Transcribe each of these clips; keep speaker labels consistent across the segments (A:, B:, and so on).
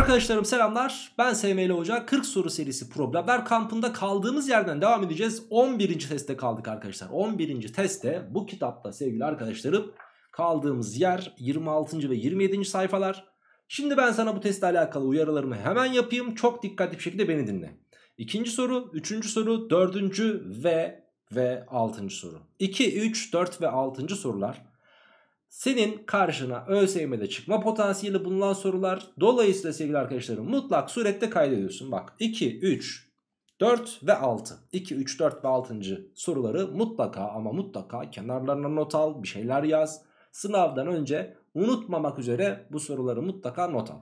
A: Arkadaşlarım selamlar ben SML Hoca 40 soru serisi problemler kampında kaldığımız yerden devam edeceğiz 11. teste kaldık arkadaşlar 11. teste bu kitapta sevgili arkadaşlarım kaldığımız yer 26. ve 27. sayfalar Şimdi ben sana bu testle alakalı uyarılarımı hemen yapayım çok dikkatli bir şekilde beni dinle İkinci soru, üçüncü soru, dördüncü ve ve altıncı soru 2, 3, 4 ve 6. sorular senin karşına ÖSYM'de çıkma potansiyeli bulunan sorular. Dolayısıyla sevgili arkadaşlarım mutlak surette kaydediyorsun. Bak 2, 3, 4 ve 6. 2, 3, 4 ve 6. soruları mutlaka ama mutlaka kenarlarına not al bir şeyler yaz. Sınavdan önce unutmamak üzere bu soruları mutlaka not al.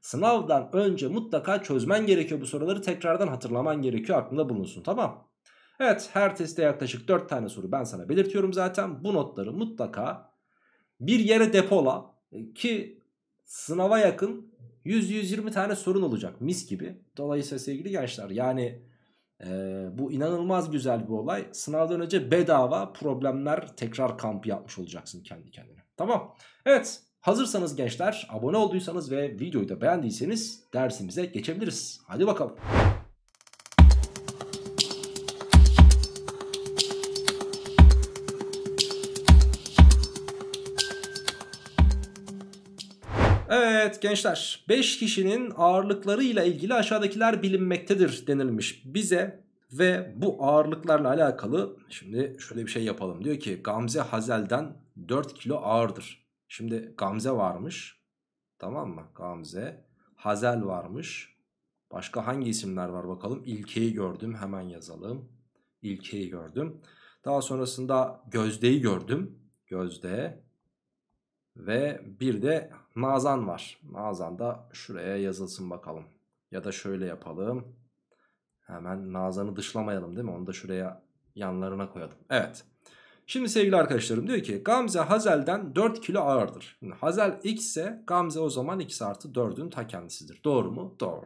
A: Sınavdan önce mutlaka çözmen gerekiyor bu soruları tekrardan hatırlaman gerekiyor aklında bulunsun tamam. Evet her testte yaklaşık 4 tane soru ben sana belirtiyorum zaten bu notları mutlaka bir yere depola e, ki sınava yakın 100-120 tane sorun olacak mis gibi. Dolayısıyla sevgili gençler yani e, bu inanılmaz güzel bir olay. Sınavdan önce bedava problemler tekrar kamp yapmış olacaksın kendi kendine. Tamam. Evet hazırsanız gençler abone olduysanız ve videoyu da beğendiyseniz dersimize geçebiliriz. Hadi bakalım. Evet gençler 5 kişinin ağırlıklarıyla ilgili aşağıdakiler bilinmektedir denilmiş bize ve bu ağırlıklarla alakalı şimdi şöyle bir şey yapalım. Diyor ki Gamze Hazel'den 4 kilo ağırdır. Şimdi Gamze varmış tamam mı Gamze Hazel varmış. Başka hangi isimler var bakalım İlke'yi gördüm hemen yazalım. İlke'yi gördüm. Daha sonrasında Gözde'yi gördüm. Gözde ve bir de Nazan var. Nazan da şuraya yazılsın bakalım. Ya da şöyle yapalım. Hemen Nazan'ı dışlamayalım değil mi? Onu da şuraya yanlarına koyalım. Evet. Şimdi sevgili arkadaşlarım diyor ki Gamze Hazel'den 4 kilo ağırdır. Şimdi Hazel x ise Gamze o zaman x artı 4'ün ta kendisidir. Doğru mu? Doğru.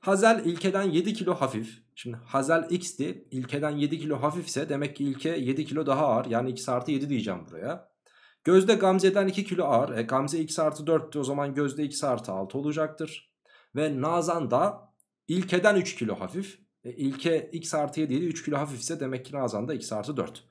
A: Hazel ilkeden 7 kilo hafif. Şimdi Hazel x'ti. İlkeden 7 kilo hafifse demek ki ilke 7 kilo daha ağır. Yani x artı 7 diyeceğim buraya. Gözde Gamze'den 2 kilo ağır. E, Gamze x artı 4'tü o zaman Gözde x artı 6 olacaktır. Ve Nazan da İlke'den 3 kilo hafif. E, ilke x artı 7 3 kilo hafifse demek ki Nazan da x artı 4.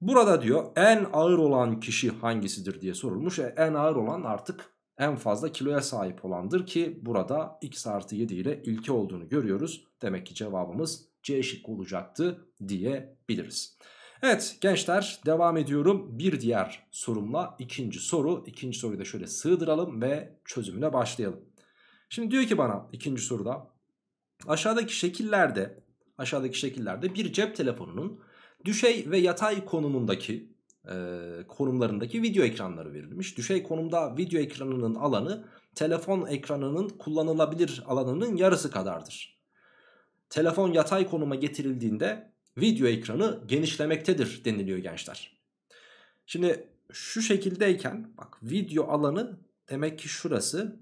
A: Burada diyor en ağır olan kişi hangisidir diye sorulmuş. E, en ağır olan artık en fazla kiloya sahip olandır ki burada x artı 7 ile ilke olduğunu görüyoruz. Demek ki cevabımız C şıkkı olacaktı diyebiliriz. Evet gençler devam ediyorum. Bir diğer sorumla ikinci soru. İkinci soruyu da şöyle sığdıralım ve çözümüne başlayalım. Şimdi diyor ki bana ikinci soruda aşağıdaki şekillerde aşağıdaki şekillerde bir cep telefonunun düşey ve yatay konumundaki e, konumlarındaki video ekranları verilmiş. Düşey konumda video ekranının alanı telefon ekranının kullanılabilir alanının yarısı kadardır. Telefon yatay konuma getirildiğinde video ekranı genişlemektedir deniliyor gençler. Şimdi şu şekildeyken bak video alanı demek ki şurası.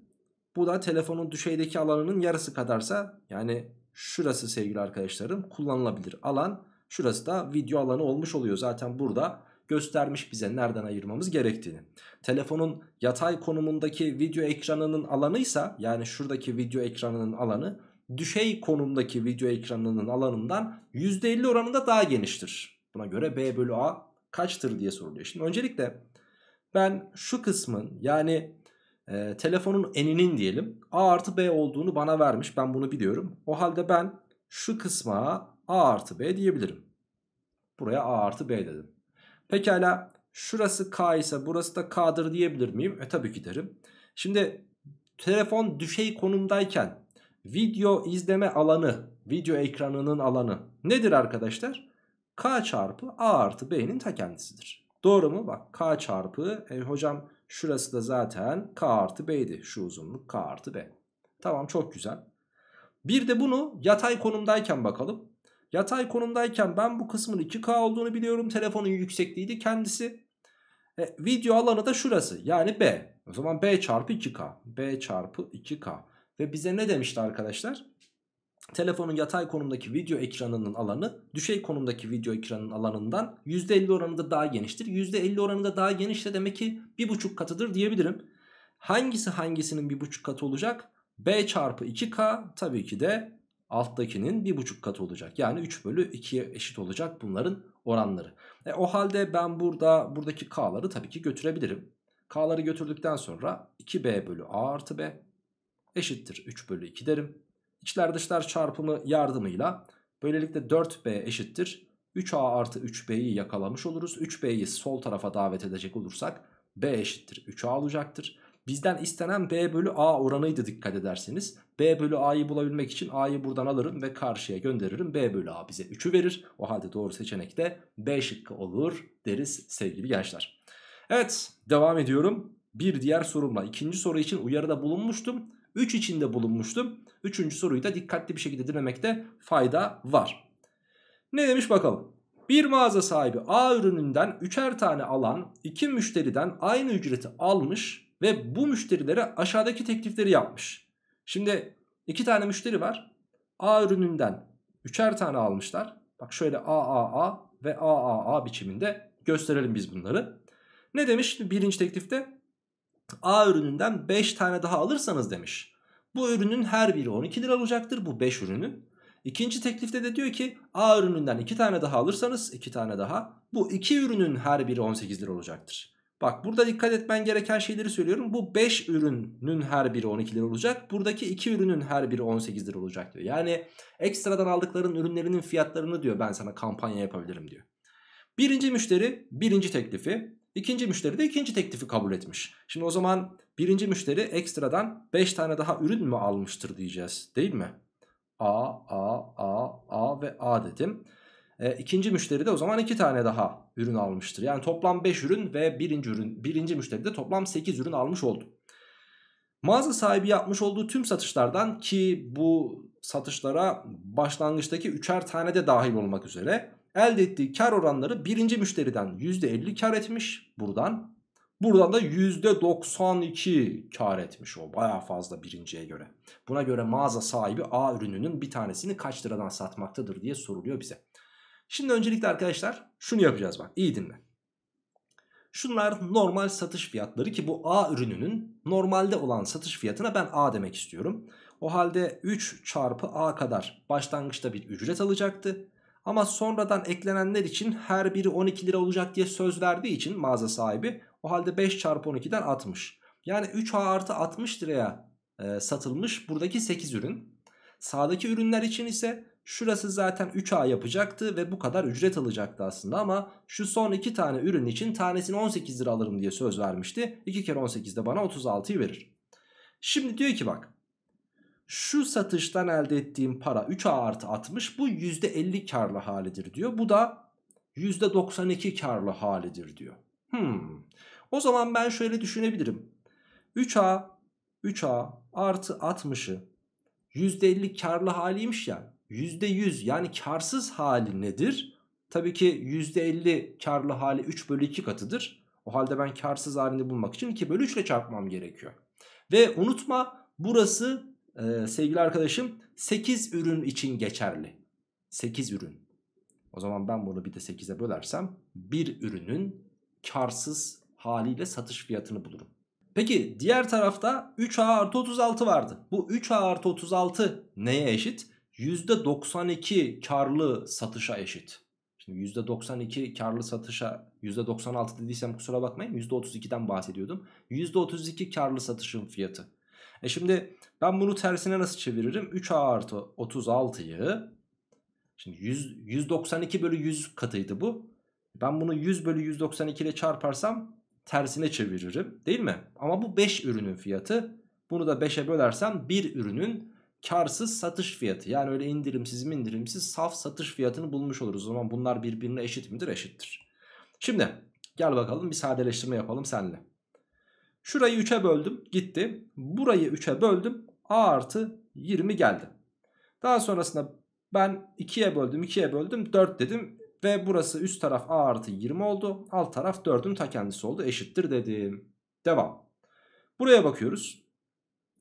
A: Bu da telefonun düşeydeki alanının yarısı kadarsa yani şurası sevgili arkadaşlarım kullanılabilir alan. Şurası da video alanı olmuş oluyor zaten burada göstermiş bize nereden ayırmamız gerektiğini. Telefonun yatay konumundaki video ekranının alanıysa yani şuradaki video ekranının alanı düşey konumdaki video ekranının alanından %50 oranında daha geniştir. Buna göre B bölü A kaçtır diye soruluyor. Şimdi öncelikle ben şu kısmın yani e, telefonun eninin diyelim A artı B olduğunu bana vermiş. Ben bunu biliyorum. O halde ben şu kısma A artı B diyebilirim. Buraya A artı B dedim. Pekala şurası K ise burası da K'dır diyebilir miyim? E tabii ki derim. Şimdi telefon düşey konumdayken video izleme alanı, video ekranının alanı nedir arkadaşlar? K çarpı A artı B'nin ta kendisidir. Doğru mu? Bak K çarpı, e, hocam şurası da zaten K artı B'ydi. Şu uzunluk K artı B. Tamam çok güzel. Bir de bunu yatay konumdayken bakalım. Yatay konumdayken ben bu kısmın 2K olduğunu biliyorum. Telefonun yüksekliği yüksekliğiydi kendisi. E, video alanı da şurası yani B. O zaman B çarpı 2K. B çarpı 2K. Ve bize ne demişti arkadaşlar? Telefonun yatay konumdaki video ekranının alanı düşey konumdaki video ekranının alanından %50 oranında daha geniştir. %50 oranında daha genişse demek ki 1,5 katıdır diyebilirim. Hangisi hangisinin 1,5 katı olacak? B çarpı 2K tabii ki de alttakinin 1,5 katı olacak. Yani 3 bölü 2'ye eşit olacak bunların oranları. E, o halde ben burada buradaki K'ları tabii ki götürebilirim. K'ları götürdükten sonra 2B bölü A artı B eşittir 3 bölü 2 derim. İçler dışlar çarpımı yardımıyla böylelikle 4B eşittir 3A artı 3B'yi yakalamış oluruz. 3B'yi sol tarafa davet edecek olursak B eşittir 3A olacaktır. Bizden istenen B bölü A oranıydı dikkat ederseniz. B bölü A'yı bulabilmek için A'yı buradan alırım ve karşıya gönderirim. B bölü A bize 3'ü verir. O halde doğru seçenek de B şıkkı olur deriz sevgili gençler. Evet devam ediyorum. Bir diğer sorumla ikinci soru için uyarıda bulunmuştum. 3 içinde bulunmuştum. 3. soruyu da dikkatli bir şekilde dinlemekte fayda var. Ne demiş bakalım. Bir mağaza sahibi A ürününden 3'er tane alan 2 müşteriden aynı ücreti almış ve bu müşterilere aşağıdaki teklifleri yapmış. Şimdi 2 tane müşteri var. A ürününden 3'er tane almışlar. Bak şöyle AAA ve AAA biçiminde gösterelim biz bunları. Ne demiş birinci teklifte? A ürününden 5 tane daha alırsanız demiş. Bu ürünün her biri 12 lira olacaktır bu 5 ürünü. İkinci teklifte de diyor ki A ürününden 2 tane daha alırsanız 2 tane daha bu 2 ürünün her biri 18 lira olacaktır. Bak burada dikkat etmen gereken şeyleri söylüyorum. Bu 5 ürünün her biri 12 lira olacak. Buradaki 2 ürünün her biri 18 lira olacak diyor. Yani ekstradan aldıkların ürünlerinin fiyatlarını diyor ben sana kampanya yapabilirim diyor. Birinci müşteri birinci teklifi İkinci müşteri de ikinci teklifi kabul etmiş. Şimdi o zaman birinci müşteri ekstradan 5 tane daha ürün mü almıştır diyeceğiz değil mi? A, A, A, A ve A dedim. E, ikinci müşteri de o zaman 2 tane daha ürün almıştır. Yani toplam 5 ürün ve birinci, ürün, birinci müşteri de toplam 8 ürün almış oldu. Mağaza sahibi yapmış olduğu tüm satışlardan ki bu satışlara başlangıçtaki üçer tane de dahil olmak üzere elde ettiği kar oranları birinci müşteriden %50 kar etmiş buradan. Buradan da %92 kar etmiş o baya fazla birinciye göre. Buna göre mağaza sahibi A ürününün bir tanesini kaç liradan satmaktadır diye soruluyor bize. Şimdi öncelikle arkadaşlar şunu yapacağız bak iyi dinle. Şunlar normal satış fiyatları ki bu A ürününün normalde olan satış fiyatına ben A demek istiyorum. O halde 3 çarpı A kadar başlangıçta bir ücret alacaktı. Ama sonradan eklenenler için her biri 12 lira olacak diye söz verdiği için mağaza sahibi o halde 5 çarpı 12'den 60. Yani 3A artı 60 liraya e, satılmış buradaki 8 ürün. Sağdaki ürünler için ise şurası zaten 3A yapacaktı ve bu kadar ücret alacaktı aslında ama şu son 2 tane ürün için tanesini 18 lira alırım diye söz vermişti. 2 kere 18 de bana 36'yı verir. Şimdi diyor ki bak şu satıştan elde ettiğim para 3A artı 60 bu %50 karlı halidir diyor. Bu da %92 karlı halidir diyor. Hmm. O zaman ben şöyle düşünebilirim. 3A 3A artı 60'ı %50 karlı haliymiş ya. %100 yani karsız hali nedir? Tabii ki %50 karlı hali 3 bölü 2 katıdır. O halde ben karsız halini bulmak için 2 bölü 3 ile çarpmam gerekiyor. Ve unutma burası e, sevgili arkadaşım 8 ürün için geçerli. 8 ürün. O zaman ben bunu bir de 8'e bölersem bir ürünün karsız haliyle satış fiyatını bulurum. Peki diğer tarafta 3A artı 36 vardı. Bu 3A artı 36 neye eşit? %92 karlı satışa eşit. Şimdi %92 karlı satışa %96 dediysem kusura bakmayın %32'den bahsediyordum. %32 karlı satışın fiyatı. E şimdi ben bunu tersine nasıl çeviririm? 3a artı 36'yı şimdi 100, 192 bölü 100 katıydı bu. Ben bunu 100 bölü 192 ile çarparsam tersine çeviririm değil mi? Ama bu 5 ürünün fiyatı. Bunu da 5'e bölersem bir ürünün karsız satış fiyatı. Yani öyle indirimsiz indirimsiz saf satış fiyatını bulmuş oluruz. O zaman bunlar birbirine eşit midir? Eşittir. Şimdi gel bakalım bir sadeleştirme yapalım seninle. Şurayı 3'e böldüm gitti. Burayı 3'e böldüm. A artı 20 geldi. Daha sonrasında ben 2'ye böldüm 2'ye böldüm 4 dedim. Ve burası üst taraf A artı 20 oldu. Alt taraf 4'ün ta kendisi oldu. Eşittir dedim. Devam. Buraya bakıyoruz.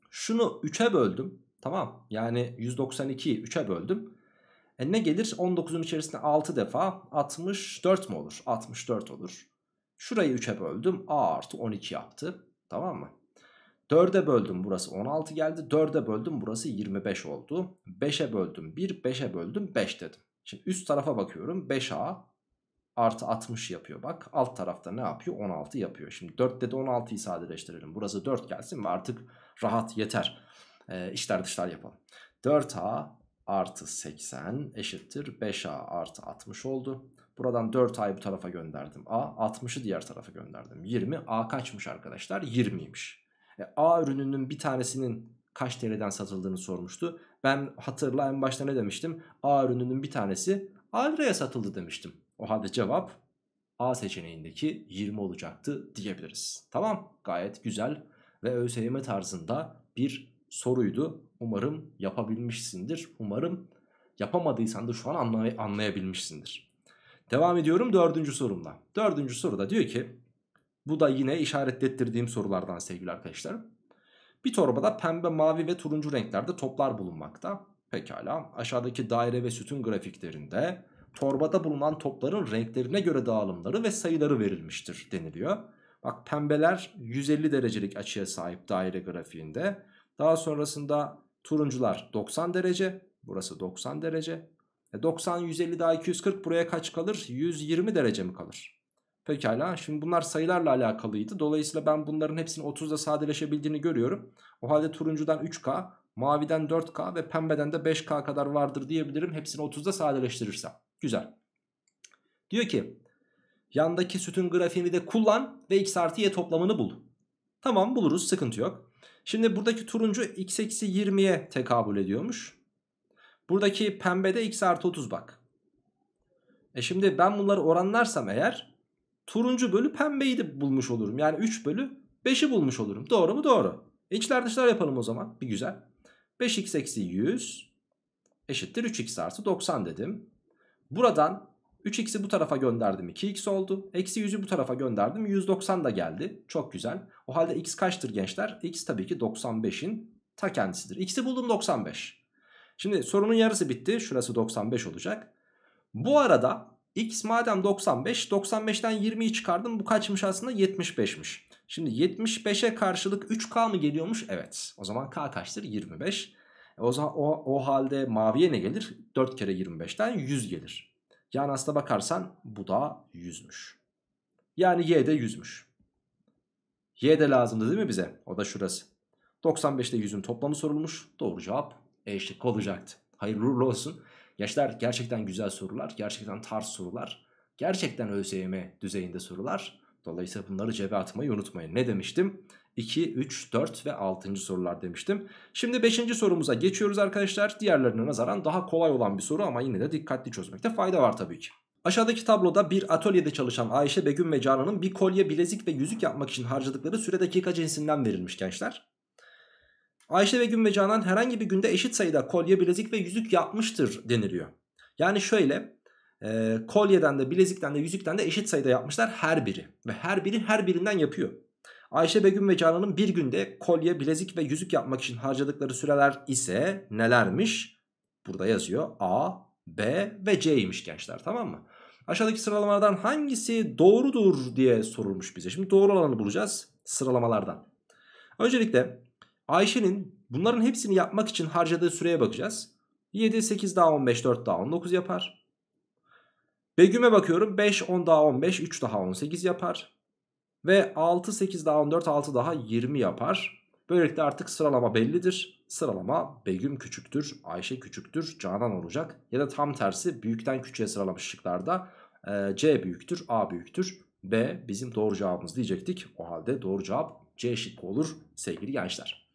A: Şunu 3'e böldüm. Tamam. Yani 192'yi 3'e böldüm. E ne gelir? 19'un içerisinde 6 defa 64 mi olur? 64 olur. Şurayı 3'e böldüm. A artı 12 yaptı. Tamam mı? 4'e böldüm burası 16 geldi. 4'e böldüm burası 25 oldu. 5'e böldüm 1, 5'e böldüm 5 dedim. Şimdi üst tarafa bakıyorum 5A artı 60 yapıyor bak. Alt tarafta ne yapıyor? 16 yapıyor. Şimdi 4'te de 16'yı sadeleştirelim. Burası 4 gelsin ve artık rahat yeter. Ee, işler dışlar yapalım. 4A artı 80 eşittir 5A artı 60 oldu. Buradan 4 ay bu tarafa gönderdim. A 60'ı diğer tarafa gönderdim. 20 A kaçmış arkadaşlar? 20'ymiş. E, A ürününün bir tanesinin kaç TL'den satıldığını sormuştu. Ben hatırla en başta ne demiştim? A ürününün bir tanesi A liraya satıldı demiştim. O halde cevap A seçeneğindeki 20 olacaktı diyebiliriz. Tamam gayet güzel ve ÖSYM tarzında bir soruydu. Umarım yapabilmişsindir. Umarım yapamadıysan da şu an anlay anlayabilmişsindir. Devam ediyorum dördüncü sorumla. Dördüncü soruda diyor ki bu da yine işaretlettirdiğim sorulardan sevgili arkadaşlar. Bir torbada pembe, mavi ve turuncu renklerde toplar bulunmakta. Pekala aşağıdaki daire ve sütun grafiklerinde torbada bulunan topların renklerine göre dağılımları ve sayıları verilmiştir deniliyor. Bak pembeler 150 derecelik açıya sahip daire grafiğinde. Daha sonrasında turuncular 90 derece. Burası 90 derece. 90, e, 150 daha 240 buraya kaç kalır? 120 derece mi kalır? Pekala şimdi bunlar sayılarla alakalıydı. Dolayısıyla ben bunların hepsinin 30'da sadeleşebildiğini görüyorum. O halde turuncudan 3K, maviden 4K ve pembeden de 5K kadar vardır diyebilirim. Hepsini 30'da sadeleştirirsem. Güzel. Diyor ki yandaki sütun grafiğini de kullan ve x artı y toplamını bul. Tamam buluruz sıkıntı yok. Şimdi buradaki turuncu x eksi 20'ye tekabül ediyormuş. Buradaki pembede x artı 30 bak. E şimdi ben bunları oranlarsam eğer turuncu bölü pembeyi de bulmuş olurum. Yani 3 bölü 5'i bulmuş olurum. Doğru mu? Doğru. E içler dışlar yapalım o zaman. Bir güzel. 5x eksi 100 eşittir 3x artı 90 dedim. Buradan 3x'i bu tarafa gönderdim 2x oldu. Eksi 100'ü bu tarafa gönderdim 190 da geldi. Çok güzel. O halde x kaçtır gençler? x tabii ki 95'in ta kendisidir. x'i buldum 95. Şimdi sorunun yarısı bitti. Şurası 95 olacak. Bu arada x madem 95 95'ten 20'yi çıkardım bu kaçmış aslında 75'miş. Şimdi 75'e karşılık 3k mı geliyormuş? Evet. O zaman k kaçtır? 25. E o zaman o, o halde maviye ne gelir? 4 kere 25'ten 100 gelir. Yani aslına bakarsan bu da 100'müş. Yani y de 100'müş. Y de lazımdı değil mi bize? O da şurası. 95 ile 100'ün toplamı sorulmuş. Doğru cevap Eşlik olacaktı. Hayırlı uğurlu olsun. Yaşlar gerçekten güzel sorular, gerçekten tarz sorular, gerçekten ÖSYM düzeyinde sorular. Dolayısıyla bunları cebe atmayı unutmayın. Ne demiştim? 2, 3, 4 ve 6. sorular demiştim. Şimdi 5. sorumuza geçiyoruz arkadaşlar. Diğerlerine nazaran daha kolay olan bir soru ama yine de dikkatli çözmekte fayda var tabii ki. Aşağıdaki tabloda bir atölyede çalışan Ayşe Begüm ve Canan'ın bir kolye, bilezik ve yüzük yapmak için harcadıkları süre dakika cinsinden verilmiş gençler. Ayşe Begüm ve Canan herhangi bir günde eşit sayıda kolye, bilezik ve yüzük yapmıştır deniliyor. Yani şöyle e, kolyeden de bilezikten de yüzükten de eşit sayıda yapmışlar her biri. Ve her biri her birinden yapıyor. Ayşe Begüm ve Canan'ın bir günde kolye, bilezik ve yüzük yapmak için harcadıkları süreler ise nelermiş? Burada yazıyor A, B ve C'ymiş gençler tamam mı? Aşağıdaki sıralamalardan hangisi doğrudur diye sorulmuş bize. Şimdi doğru olanı bulacağız sıralamalardan. Öncelikle Ayşe'nin bunların hepsini yapmak için harcadığı süreye bakacağız. 7, 8 daha 15, 4 daha 19 yapar. Begüm'e bakıyorum 5, 10 daha 15, 3 daha 18 yapar. Ve 6, 8 daha 14, 6 daha 20 yapar. Böylelikle artık sıralama bellidir. Sıralama Begüm küçüktür, Ayşe küçüktür, Canan olacak. Ya da tam tersi büyükten küçüğe sıralamış şıklarda e, C büyüktür, A büyüktür, B bizim doğru cevabımız diyecektik. O halde doğru cevap C şıkkı olur sevgili gençler.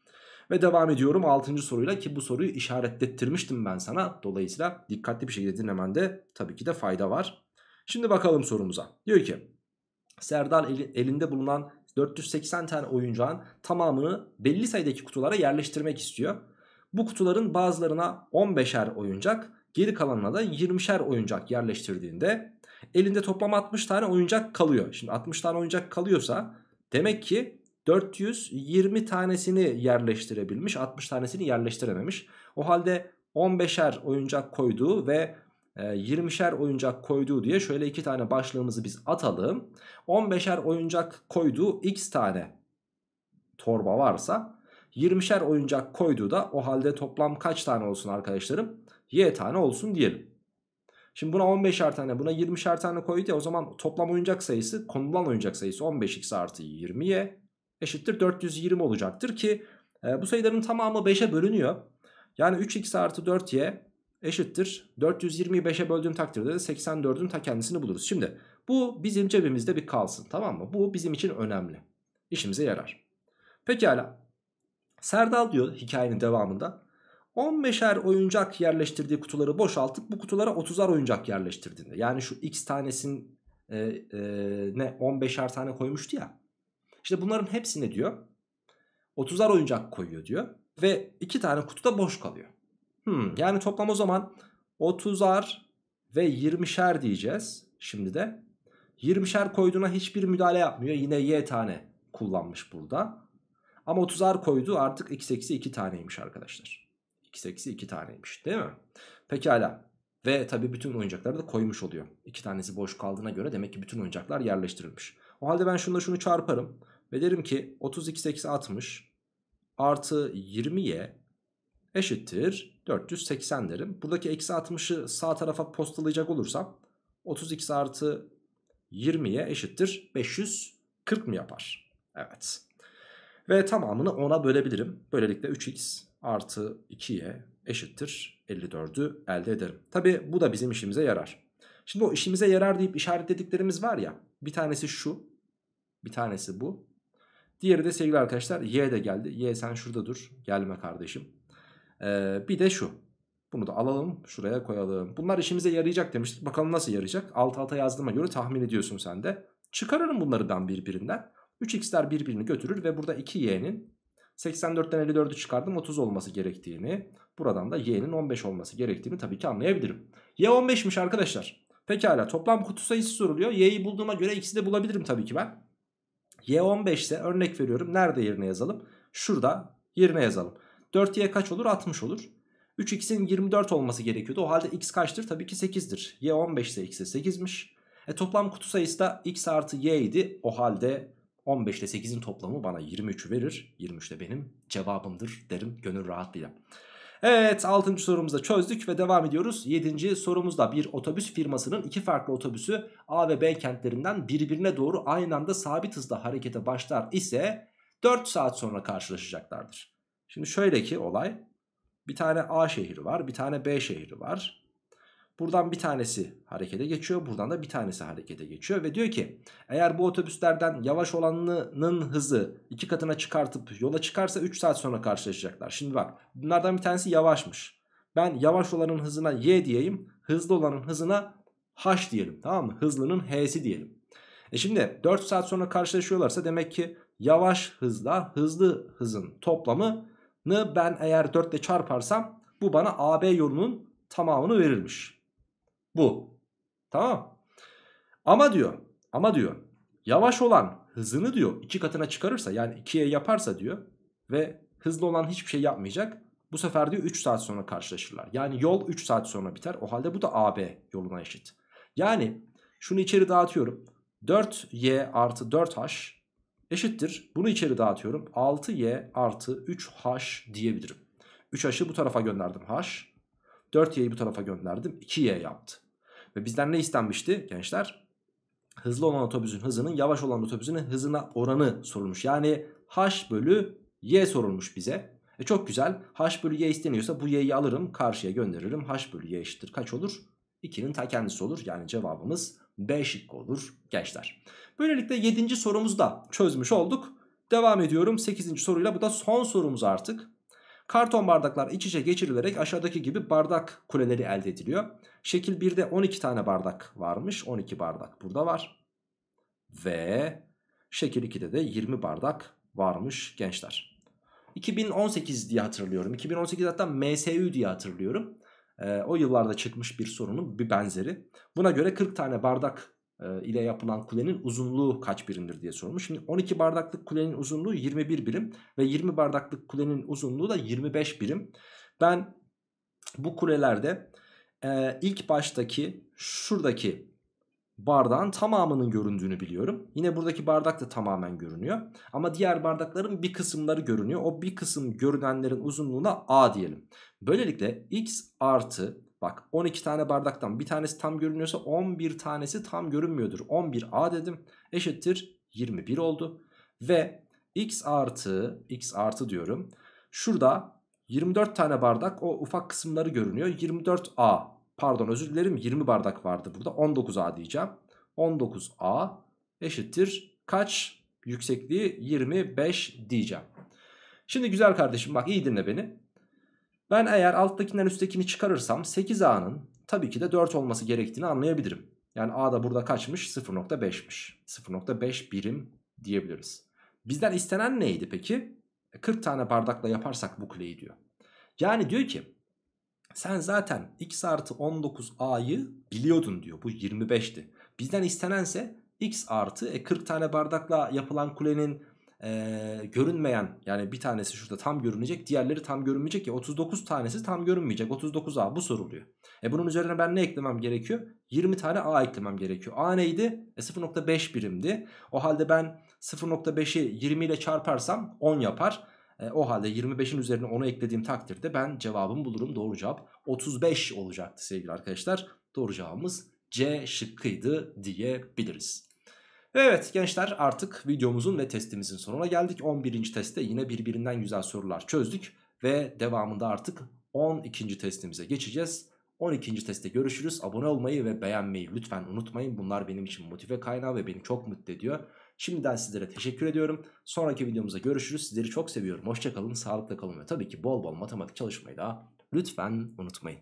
A: Ve devam ediyorum 6. soruyla ki bu soruyu işaretlettirmiştim ben sana. Dolayısıyla dikkatli bir şekilde dinlemen de tabii ki de fayda var. Şimdi bakalım sorumuza. Diyor ki Serdar elinde bulunan 480 tane oyuncağın tamamını belli sayıdaki kutulara yerleştirmek istiyor. Bu kutuların bazılarına 15'er oyuncak, geri kalanına da 20'şer oyuncak yerleştirdiğinde elinde toplam 60 tane oyuncak kalıyor. Şimdi 60 tane oyuncak kalıyorsa demek ki 420 tanesini yerleştirebilmiş 60 tanesini yerleştirememiş. O halde 15'er oyuncak koyduğu ve 20'şer e, oyuncak koyduğu diye şöyle iki tane başlığımızı biz atalım. 15'er oyuncak koyduğu x tane torba varsa 20'şer oyuncak koyduğu da o halde toplam kaç tane olsun arkadaşlarım? Y tane olsun diyelim. Şimdi buna 15'er tane buna 20'şer tane koydu ya o zaman toplam oyuncak sayısı konulan oyuncak sayısı 15x artı 20y eşittir 420 olacaktır ki e, bu sayıların tamamı 5'e bölünüyor. Yani 3x artı 4y eşittir 420'yi 5'e böldüğüm takdirde de 84'ün ta kendisini buluruz. Şimdi bu bizim cebimizde bir kalsın tamam mı? Bu bizim için önemli. İşimize yarar. Pekala. Serdal diyor hikayenin devamında 15'er oyuncak yerleştirdiği kutuları boşaltıp bu kutulara 30'ar oyuncak yerleştirdiğinde yani şu x tanesine e, e, ne 15'er tane koymuştu ya işte bunların hepsini diyor 30'ar oyuncak koyuyor diyor. Ve iki tane kutu da boş kalıyor. Hmm, yani toplam o zaman 30'ar ve 20'şer diyeceğiz şimdi de. 20'şer koyduğuna hiçbir müdahale yapmıyor. Yine y tane kullanmış burada. Ama 30'ar koydu artık x eksi 2 taneymiş arkadaşlar. x eksi 2 taneymiş değil mi? Pekala. Ve tabii bütün oyuncakları da koymuş oluyor. İki tanesi boş kaldığına göre demek ki bütün oyuncaklar yerleştirilmiş. O halde ben şununla şunu çarparım. Ve derim ki 30 eksi 60 artı 20y eşittir 480 derim. Buradaki eksi 60'ı sağ tarafa postalayacak olursam 32 x artı 20'ye eşittir 540 mı yapar? Evet. Ve tamamını 10'a bölebilirim. Böylelikle 3x artı 2'ye eşittir 54'ü elde ederim. Tabi bu da bizim işimize yarar. Şimdi o işimize yarar deyip işaretlediklerimiz var ya. Bir tanesi şu. Bir tanesi bu. Diğeri de sevgili arkadaşlar Y de geldi. Y sen şurada dur. Gelme kardeşim. Ee, bir de şu. Bunu da alalım. Şuraya koyalım. Bunlar işimize yarayacak demiştik. Bakalım nasıl yarayacak. Alt alta yazdığıma göre tahmin ediyorsun sen de. Çıkarırım bunları ben birbirinden. 3x'ler birbirini götürür ve burada 2y'nin 84'ten 54'ü çıkardım 30 olması gerektiğini buradan da y'nin 15 olması gerektiğini tabii ki anlayabilirim. y 15'miş arkadaşlar. Pekala toplam kutu sayısı soruluyor. y'yi bulduğuma göre x'i de bulabilirim tabii ki ben. Y15'te örnek veriyorum. Nerede yerine yazalım? Şurada yerine yazalım. 4Y kaç olur? 60 olur. 3x'in 24 olması gerekiyordu. O halde x kaçtır? Tabii ki 8'dir. Y 15 ise x'e 8'miş. E toplam kutu sayısı da x artı y idi. O halde 15 ile 8'in toplamı bana 23'ü verir. 23 de benim cevabımdır derim gönül rahatlığıyla. Evet 6. sorumuzda çözdük ve devam ediyoruz. 7. sorumuzda bir otobüs firmasının iki farklı otobüsü A ve B kentlerinden birbirine doğru aynı anda sabit hızda harekete başlar ise 4 saat sonra karşılaşacaklardır. Şimdi şöyle ki olay bir tane A şehri var bir tane B şehri var. Buradan bir tanesi harekete geçiyor. Buradan da bir tanesi harekete geçiyor. Ve diyor ki eğer bu otobüslerden yavaş olanının hızı iki katına çıkartıp yola çıkarsa 3 saat sonra karşılaşacaklar. Şimdi bak bunlardan bir tanesi yavaşmış. Ben yavaş olanın hızına y diyeyim. Hızlı olanın hızına h diyelim. Tamam mı? Hızlının h'si diyelim. E şimdi 4 saat sonra karşılaşıyorlarsa demek ki yavaş hızla hızlı hızın toplamını ben eğer 4 ile çarparsam bu bana AB yolunun tamamını verilmiş. Bu. Tamam. Ama diyor ama diyor yavaş olan hızını diyor iki katına çıkarırsa yani ikiye yaparsa diyor ve hızlı olan hiçbir şey yapmayacak. Bu sefer diyor 3 saat sonra karşılaşırlar. Yani yol 3 saat sonra biter. O halde bu da AB yoluna eşit. Yani şunu içeri dağıtıyorum. 4y artı 4h eşittir. Bunu içeri dağıtıyorum. 6y artı 3h diyebilirim. 3h'ı bu tarafa gönderdim h. 4y'yi bu tarafa gönderdim. 2y yaptı. Ve bizden ne istenmişti gençler? Hızlı olan otobüsün hızının yavaş olan otobüsün hızına oranı sorulmuş. Yani h bölü y sorulmuş bize. E çok güzel. h bölü y isteniyorsa bu y'yi alırım karşıya gönderirim. h bölü y eşittir kaç olur? 2'nin ta kendisi olur. Yani cevabımız B şıkkı olur gençler. Böylelikle 7. sorumuzu da çözmüş olduk. Devam ediyorum 8. soruyla. Bu da son sorumuz artık. Karton bardaklar iç içe geçirilerek aşağıdaki gibi bardak kuleleri elde ediliyor. Şekil 1'de 12 tane bardak varmış. 12 bardak burada var. Ve şekil 2'de de 20 bardak varmış gençler. 2018 diye hatırlıyorum. 2018 hatta MSU diye hatırlıyorum. E, o yıllarda çıkmış bir sorunun bir benzeri. Buna göre 40 tane bardak e, ile yapılan kulenin uzunluğu kaç birimdir diye sormuş. Şimdi 12 bardaklık kulenin uzunluğu 21 birim ve 20 bardaklık kulenin uzunluğu da 25 birim. Ben bu kulelerde e, ilk baştaki şuradaki bardağın tamamının göründüğünü biliyorum. Yine buradaki bardak da tamamen görünüyor. Ama diğer bardakların bir kısımları görünüyor. O bir kısım görünenlerin uzunluğuna A diyelim. Böylelikle x artı Bak 12 tane bardaktan bir tanesi tam görünüyorsa 11 tanesi tam görünmüyordur. 11A dedim eşittir 21 oldu. Ve x artı x artı diyorum. Şurada 24 tane bardak o ufak kısımları görünüyor. 24A pardon özür dilerim 20 bardak vardı burada 19A diyeceğim. 19A eşittir kaç yüksekliği 25 diyeceğim. Şimdi güzel kardeşim bak iyi dinle beni. Ben eğer alttakinden üsttekini çıkarırsam 8A'nın tabii ki de 4 olması gerektiğini anlayabilirim. Yani A da burada kaçmış? 0.5'miş. 0.5 birim diyebiliriz. Bizden istenen neydi peki? 40 e, tane bardakla yaparsak bu kuleyi diyor. Yani diyor ki sen zaten x artı 19a'yı biliyordun diyor. Bu 25'ti. Bizden istenense x artı e, 40 tane bardakla yapılan kulenin e, görünmeyen yani bir tanesi şurada tam görünecek diğerleri tam görünmeyecek ya 39 tanesi tam görünmeyecek 39A bu soruluyor. E bunun üzerine ben ne eklemem gerekiyor? 20 tane A eklemem gerekiyor. A neydi? E 0.5 birimdi. O halde ben 0.5'i 20 ile çarparsam 10 yapar. E, o halde 25'in üzerine 10'u eklediğim takdirde ben cevabımı bulurum. Doğru cevap 35 olacaktı sevgili arkadaşlar. Doğru cevabımız C şıkkıydı diyebiliriz. Evet gençler artık videomuzun ve testimizin sonuna geldik. 11. testte yine birbirinden güzel sorular çözdük. Ve devamında artık 12. testimize geçeceğiz. 12. testte görüşürüz. Abone olmayı ve beğenmeyi lütfen unutmayın. Bunlar benim için motive kaynağı ve beni çok mutlu ediyor. Şimdiden sizlere teşekkür ediyorum. Sonraki videomuzda görüşürüz. Sizleri çok seviyorum. Hoşçakalın, sağlıkla kalın ve tabii ki bol bol matematik çalışmayı da lütfen unutmayın.